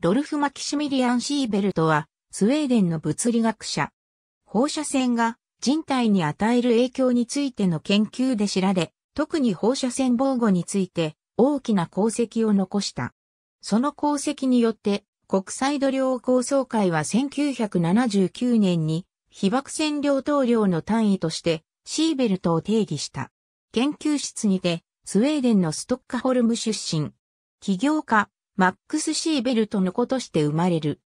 ロルフ・マキシミリアン・シーベルトは、スウェーデンの物理学者。放射線が人体に与える影響についての研究で知られ、特に放射線防護について大きな功績を残した。その功績によって、国際度量構想会は1979年に被爆線量等量の単位としてシーベルトを定義した。研究室にて、スウェーデンのストッカホルム出身、起業家、マックス・シーベルトの子として生まれる。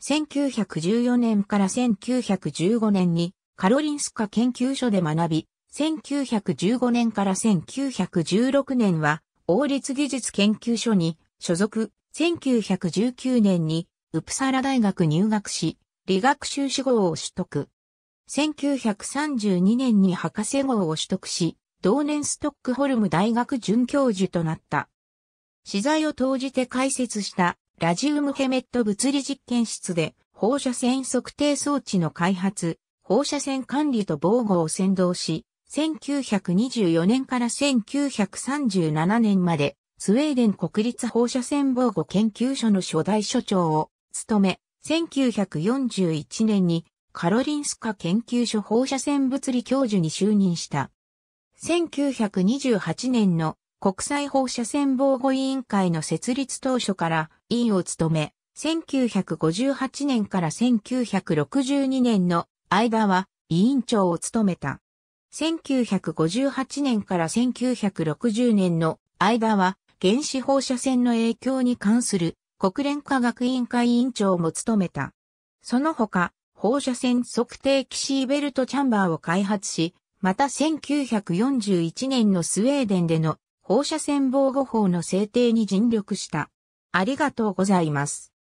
1914年から1915年にカロリンスカ研究所で学び、1915年から1916年は王立技術研究所に所属、1919年にウプサラ大学入学し、理学修士号を取得。1932年に博士号を取得し、同年ストックホルム大学准教授となった。資材を投じて開設したラジウムヘメット物理実験室で放射線測定装置の開発、放射線管理と防護を先導し、1924年から1937年までスウェーデン国立放射線防護研究所の初代所長を務め、1941年にカロリンスカ研究所放射線物理教授に就任した。1928年の国際放射線防護委員会の設立当初から委員を務め、1958年から1962年の間は委員長を務めた。1958年から1960年の間は原子放射線の影響に関する国連科学委員会委員長も務めた。その他、放射線測定機シーベルトチャンバーを開発し、また1941年のスウェーデンでの放射線防護法の制定に尽力した。ありがとうございます。